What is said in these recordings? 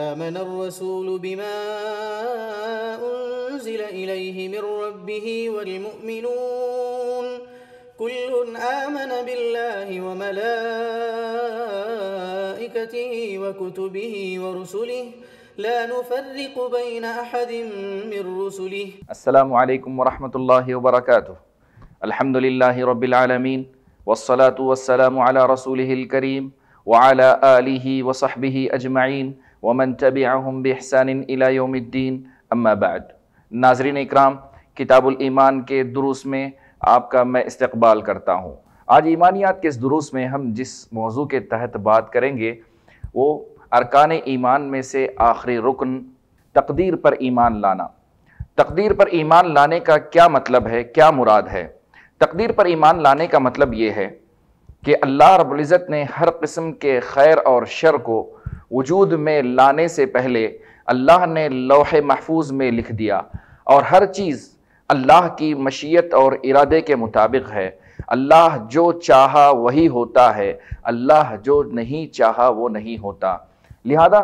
آمن الرسول بما أنزل إليه من ربه والمؤمنون كل آمن بالله وملائكته وكتبه ورسله لا نفرق بين أحد من رسله السلام عليكم ورحمة الله وبركاته الحمد لله رب العالمين والصلاة والسلام على رسوله الكريم وعلى آله وصحبه أجمعين ومن تبعهم بہم الى يوم الدین اما بعد ناظرین اکرام کتاب الایمان کے دروس میں آپ کا میں استقبال کرتا ہوں آج ایمانیات کے اس دروس میں ہم جس موضوع کے تحت بات کریں گے وہ ارکان ایمان میں سے آخری رکن تقدیر پر ایمان لانا تقدیر پر ایمان لانے کا کیا مطلب ہے کیا مراد ہے تقدیر پر ایمان لانے کا مطلب یہ ہے کہ اللہ رب العزت نے ہر قسم کے خیر اور شر کو وجود میں لانے سے پہلے اللہ نے لوح محفوظ میں لکھ دیا اور ہر چیز اللہ کی مشیت اور ارادے کے مطابق ہے اللہ جو چاہا وہی ہوتا ہے اللہ جو نہیں چاہا وہ نہیں ہوتا لہذا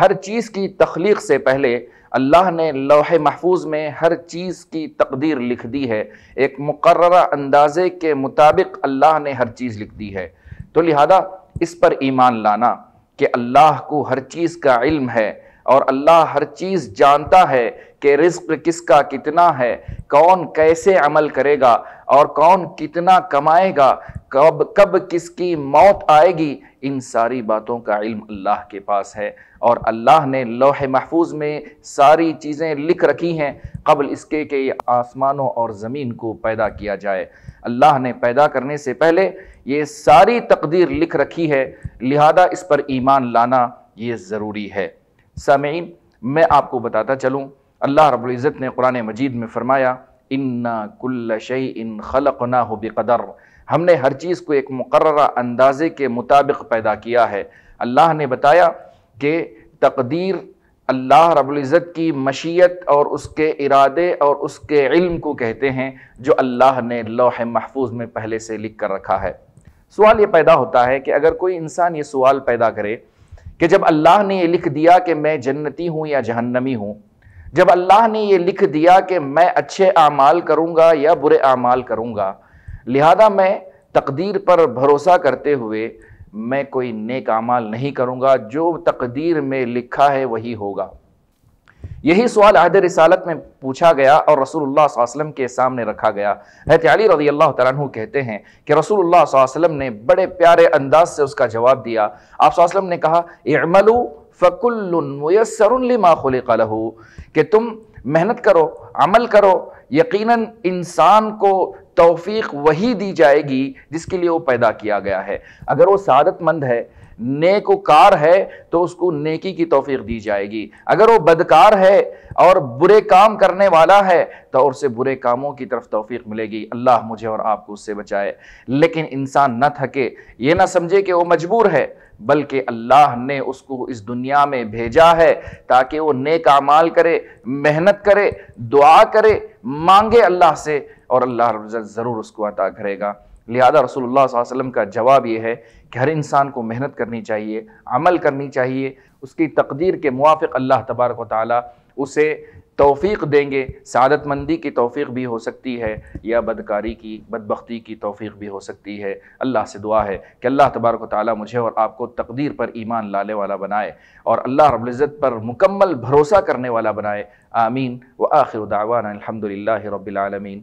ہر چیز کی تخلیق سے پہلے اللہ نے لوح محفوظ میں ہر چیز کی تقدیر لکھ دی ہے ایک مقررہ اندازے کے مطابق اللہ نے ہر چیز لکھ دی ہے تو لہذا اس پر ایمان لانا کہ اللہ کو ہر چیز کا علم ہے اور اللہ ہر چیز جانتا ہے کہ رزق کس کا کتنا ہے کون کیسے عمل کرے گا اور کون کتنا کمائے گا کب کب کس کی موت آئے گی ان ساری باتوں کا علم اللہ کے پاس ہے اور اللہ نے لوح محفوظ میں ساری چیزیں لکھ رکھی ہیں قبل اس کے کہ آسمانوں اور زمین کو پیدا کیا جائے اللہ نے پیدا کرنے سے پہلے یہ ساری تقدیر لکھ رکھی ہے لہذا اس پر ایمان لانا یہ ضروری ہے سامعین میں آپ کو بتاتا چلوں اللہ رب العزت نے قرآن مجید میں فرمایا ان کل شعی ان خلق نہ ہو ہم نے ہر چیز کو ایک مقررہ اندازے کے مطابق پیدا کیا ہے اللہ نے بتایا کہ تقدیر اللہ رب العزت کی مشیت اور اس کے ارادے اور اس کے علم کو کہتے ہیں جو اللہ نے لوح محفوظ میں پہلے سے لکھ کر رکھا ہے سوال یہ پیدا ہوتا ہے کہ اگر کوئی انسان یہ سوال پیدا کرے کہ جب اللہ نے یہ لکھ دیا کہ میں جنتی ہوں یا جہنمی ہوں جب اللہ نے یہ لکھ دیا کہ میں اچھے اعمال کروں گا یا برے اعمال کروں گا لہذا میں تقدیر پر بھروسہ کرتے ہوئے میں کوئی نیک اعمال نہیں کروں گا جو تقدیر میں لکھا ہے وہی ہوگا یہی سوال عہد رسالت میں پوچھا گیا اور رسول اللہ صلی اللہ علیہ وسلم کے سامنے رکھا گیا علی رضی اللہ تعالیٰ عنہ کہتے ہیں کہ رسول اللہ صلی اللہ علیہ وسلم نے بڑے پیارے انداز سے اس کا جواب دیا آپ صلی اللہ علیہ وسلم نے کہا فکل میسر لما خلق کہ تم محنت کرو عمل کرو یقیناً انسان کو توفیق وہی دی جائے گی جس کے لیے وہ پیدا کیا گیا ہے اگر وہ سعادت مند ہے نیک و کار ہے تو اس کو نیکی کی توفیق دی جائے گی اگر وہ بدکار ہے اور برے کام کرنے والا ہے تو اور سے برے کاموں کی طرف توفیق ملے گی اللہ مجھے اور آپ کو اس سے بچائے لیکن انسان نہ تھکے یہ نہ سمجھے کہ وہ مجبور ہے بلکہ اللہ نے اس کو اس دنیا میں بھیجا ہے تاکہ وہ نیک اعمال کرے محنت کرے دعا کرے مانگے اللہ سے اور اللہ رب العزت ضرور اس کو عطا کرے گا لہذا رسول اللہ صلی اللہ علیہ وسلم کا جواب یہ ہے کہ ہر انسان کو محنت کرنی چاہیے عمل کرنی چاہیے اس کی تقدیر کے موافق اللہ تبارک و تعالی اسے توفیق دیں گے سعادت مندی کی توفیق بھی ہو سکتی ہے یا بدکاری کی بدبختی کی توفیق بھی ہو سکتی ہے اللہ سے دعا ہے کہ اللہ تبارک و تعالی مجھے اور آپ کو تقدیر پر ایمان لانے والا بنائے اور اللہ رب العزت پر مکمل بھروسہ کرنے والا بنائے آمین و آخر دعوانا الحمد رب العالمین